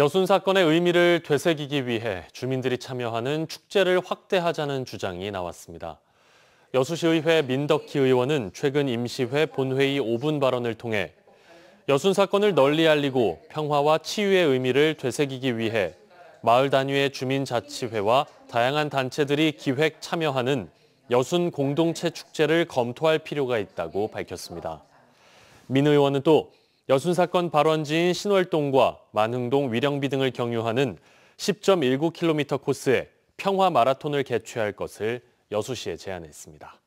여순 사건의 의미를 되새기기 위해 주민들이 참여하는 축제를 확대하자는 주장이 나왔습니다. 여수시의회 민덕희 의원은 최근 임시회 본회의 5분 발언을 통해 여순 사건을 널리 알리고 평화와 치유의 의미를 되새기기 위해 마을 단위의 주민자치회와 다양한 단체들이 기획 참여하는 여순 공동체 축제를 검토할 필요가 있다고 밝혔습니다. 민 의원은 또 여순 사건 발원지인 신월동과 만흥동 위령비 등을 경유하는 10.19km 코스에 평화 마라톤을 개최할 것을 여수시에 제안했습니다.